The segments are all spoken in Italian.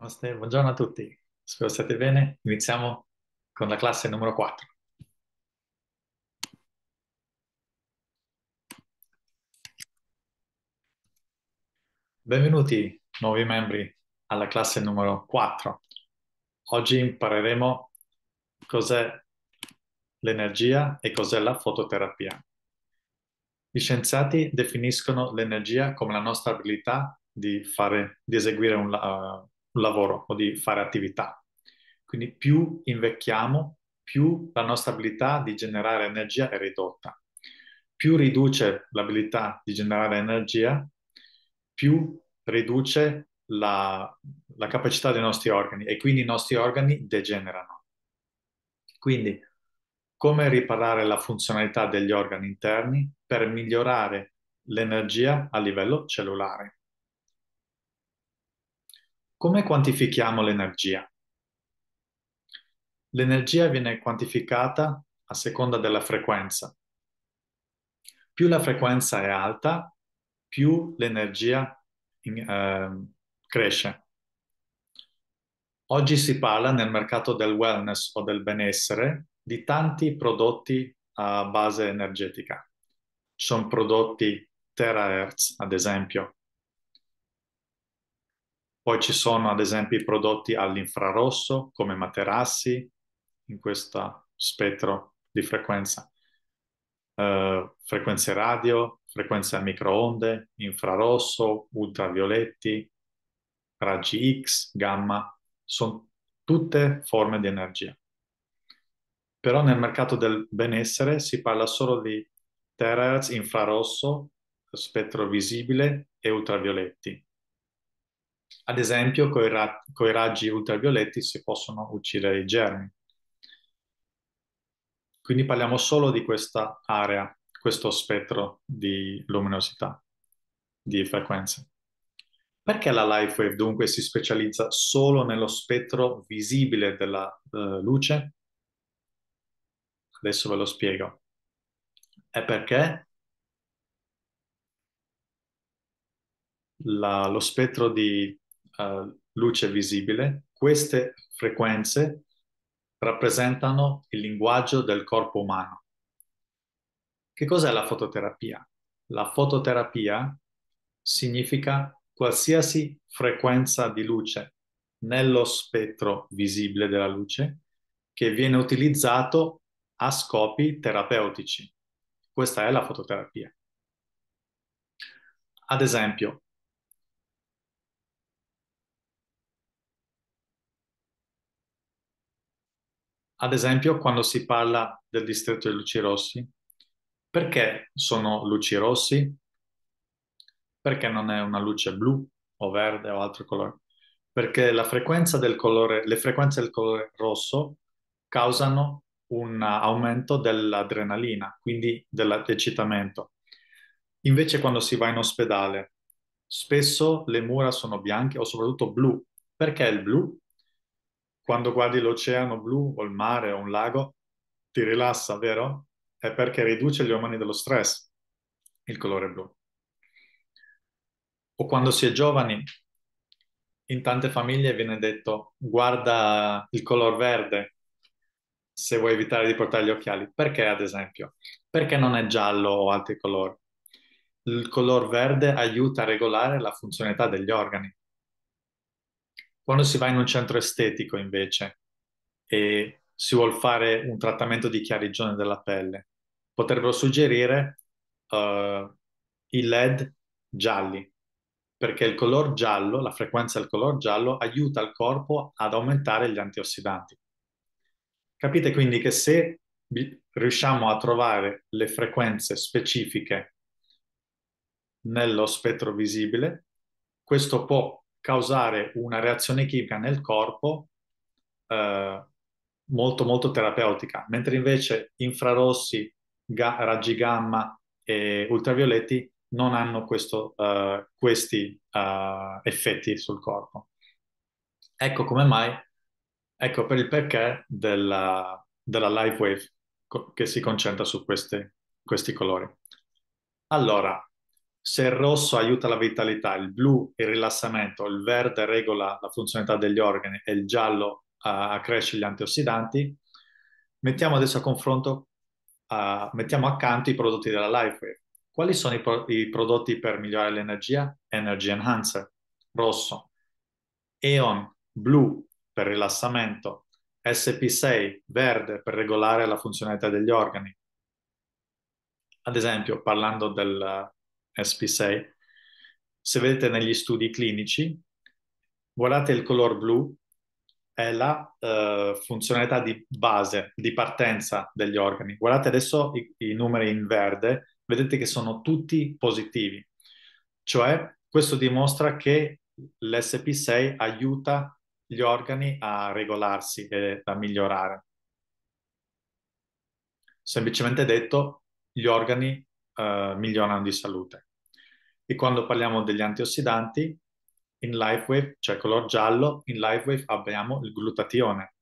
Namaste, buongiorno a tutti, spero state bene. Iniziamo con la classe numero 4. Benvenuti nuovi membri alla classe numero 4. Oggi impareremo cos'è l'energia e cos'è la fototerapia. Gli scienziati definiscono l'energia come la nostra abilità di, fare, di eseguire un, uh, un lavoro o di fare attività. Quindi più invecchiamo, più la nostra abilità di generare energia è ridotta. Più riduce l'abilità di generare energia, più riduce la, la capacità dei nostri organi e quindi i nostri organi degenerano. Quindi come riparare la funzionalità degli organi interni per migliorare l'energia a livello cellulare. Come quantifichiamo l'energia? L'energia viene quantificata a seconda della frequenza. Più la frequenza è alta, più l'energia eh, cresce. Oggi si parla nel mercato del wellness o del benessere di tanti prodotti a base energetica. Ci sono prodotti terahertz, ad esempio, poi ci sono ad esempio i prodotti all'infrarosso come materassi in questo spettro di frequenza, uh, frequenze radio, frequenze a microonde, infrarosso, ultravioletti, raggi X, gamma, sono tutte forme di energia. Però nel mercato del benessere si parla solo di terahertz, infrarosso, spettro visibile e ultravioletti. Ad esempio, con i ra- raggi ultravioletti si possono uccidere i germi. Quindi parliamo solo di questa area, questo spettro di luminosità, di frequenze. Perché la Lifewave dunque si specializza solo nello spettro visibile della eh, luce? Adesso ve lo spiego. È perché la, lo spettro di uh, luce visibile, queste frequenze rappresentano il linguaggio del corpo umano. Che cos'è la fototerapia? La fototerapia significa qualsiasi frequenza di luce nello spettro visibile della luce che viene utilizzato a scopi terapeutici. Questa è la fototerapia. Ad esempio, ad esempio, quando si parla del distretto dei luci rossi, perché sono luci rossi? Perché non è una luce blu o verde o altro colore? Perché frequenza colore, le frequenze del colore rosso causano un aumento dell'adrenalina, quindi dell'eccitamento. Invece quando si va in ospedale, spesso le mura sono bianche o soprattutto blu. Perché il blu? Quando guardi l'oceano blu o il mare o un lago, ti rilassa, vero? È perché riduce gli ormoni dello stress, il colore blu. O quando si è giovani, in tante famiglie viene detto guarda il color verde se vuoi evitare di portare gli occhiali. Perché, ad esempio? Perché non è giallo o altri colori? Il color verde aiuta a regolare la funzionalità degli organi. Quando si va in un centro estetico invece e si vuole fare un trattamento di chiarigione della pelle, potrebbero suggerire uh, i LED gialli, perché il color giallo, la frequenza del color giallo, aiuta il corpo ad aumentare gli antiossidanti. Capite quindi che se riusciamo a trovare le frequenze specifiche nello spettro visibile, questo può causare una reazione chimica nel corpo eh, molto molto terapeutica, mentre invece infrarossi, ga- raggi gamma e ultravioletti non hanno questo, uh, questi uh, effetti sul corpo. Ecco come mai, ecco per il perché della, della live wave co- che si concentra su queste, questi colori. Allora, se il rosso aiuta la vitalità, il blu il rilassamento, il verde regola la funzionalità degli organi e il giallo eh, accresce gli antiossidanti, mettiamo adesso a confronto, uh, mettiamo accanto i prodotti della LifeWave. Quali sono i, pro- i, prodotti per migliorare l'energia? Energy Enhancer, rosso. Eon, blu, per rilassamento. SP6, verde, per regolare la funzionalità degli organi. Ad esempio, parlando del, SP6. Se vedete negli studi clinici, guardate il color blu, è la eh, funzionalità di base, di partenza degli organi. Guardate adesso i, i numeri in verde, vedete che sono tutti positivi. Cioè, questo dimostra che l'SP6 aiuta gli organi a regolarsi e a migliorare. Semplicemente detto, gli organi eh, migliorano di salute. E quando parliamo degli antiossidanti, in LifeWave, cioè color giallo, in LifeWave abbiamo il glutatione.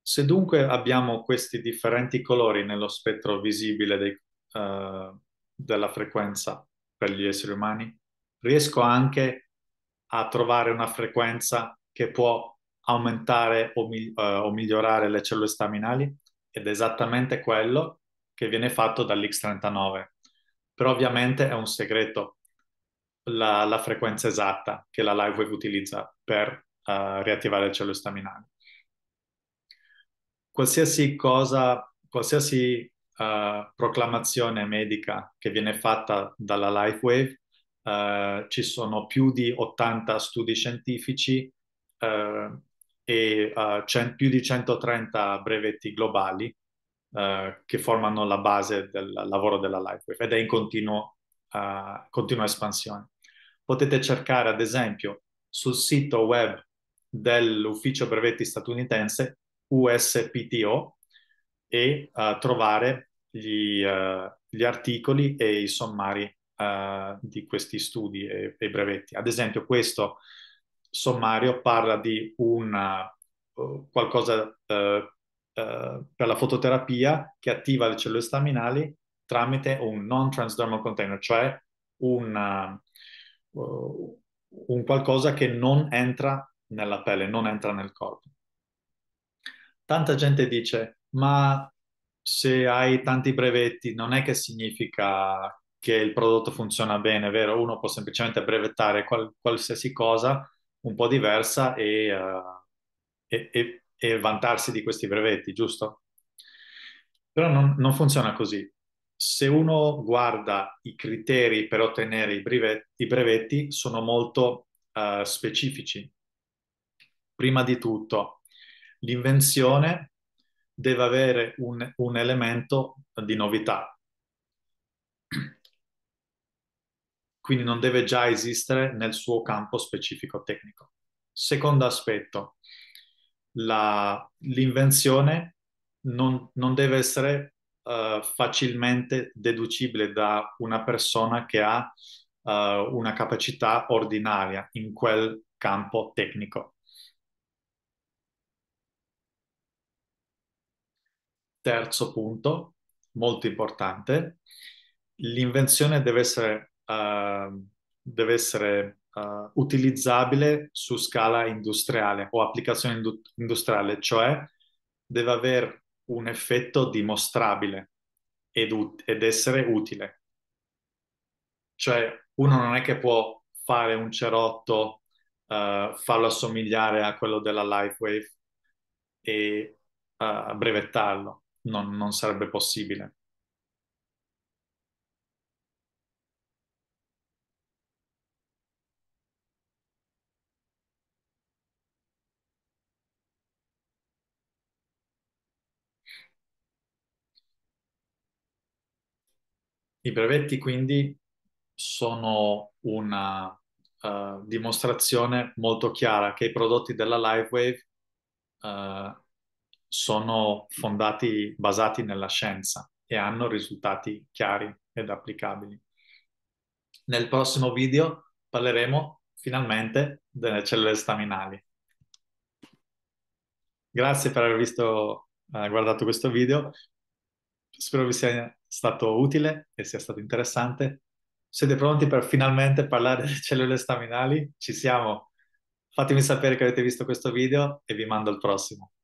Se dunque abbiamo questi differenti colori nello spettro visibile dei, uh, della frequenza per gli esseri umani, riesco anche a trovare una frequenza che può aumentare o, mi, uh, o migliorare le cellule staminali? ed è esattamente quello che viene fatto dall'X39. Però ovviamente è un segreto la, la frequenza esatta che la LiveWave utilizza per uh, riattivare il cielo staminale. Qualsiasi cosa, qualsiasi uh, proclamazione medica che viene fatta dalla LiveWave, uh, eh, ci sono più di 80 studi scientifici e uh, eh, c- più di 130 brevetti globali uh, che formano la base del lavoro della Lightwave ed è in continuo, uh, continua espansione. Potete cercare ad esempio sul sito web dell'ufficio brevetti statunitense USPTO e trovare gli, gli, articoli e i sommari di questi studi e, e brevetti. Ad esempio questo sommario parla di una, eh, qualcosa eh, eh, per la fototerapia che attiva le cellule staminali tramite un non-transdermal container, cioè una, uh, eh, un qualcosa che non entra nella pelle, non entra nel corpo. Tanta gente dice, ma se hai tanti brevetti non è che significa che il prodotto funziona bene, vero? Uno può semplicemente brevettare qual- qualsiasi cosa un po' diversa e, uh, e, e, e vantarsi di questi brevetti, giusto? Però non, non, funziona così. Se uno guarda i criteri per ottenere i brevetti, i brevetti sono molto uh, specifici. Prima di tutto, l'invenzione deve avere un, un elemento di novità quindi non deve già esistere nel suo campo specifico tecnico. Secondo aspetto, la, l'invenzione non, non, deve essere uh, facilmente deducibile da una persona che ha uh, una capacità ordinaria in quel campo tecnico. Terzo punto, molto importante, l'invenzione deve essere Ehm, deve essere uh, utilizzabile su scala industriale o applicazione indu- industriale, cioè deve avere un effetto dimostrabile ed, ut- ed essere utile. Cioè uno non è che può fare un cerotto, uh, farlo assomigliare a quello della Lifewave e eh, brevettarlo, non, non sarebbe possibile. I brevetti quindi sono una uh, dimostrazione molto chiara che i prodotti della LiveWave uh, eh, sono fondati, basati nella scienza e hanno risultati chiari ed applicabili. Nel prossimo video parleremo finalmente delle cellule staminali. Grazie per aver visto, eh, guardato questo video. Spero vi sia stato utile, e sia stato interessante. Siete pronti per finalmente parlare delle cellule staminali? Ci siamo! Fatemi sapere che avete visto questo video e vi mando al prossimo.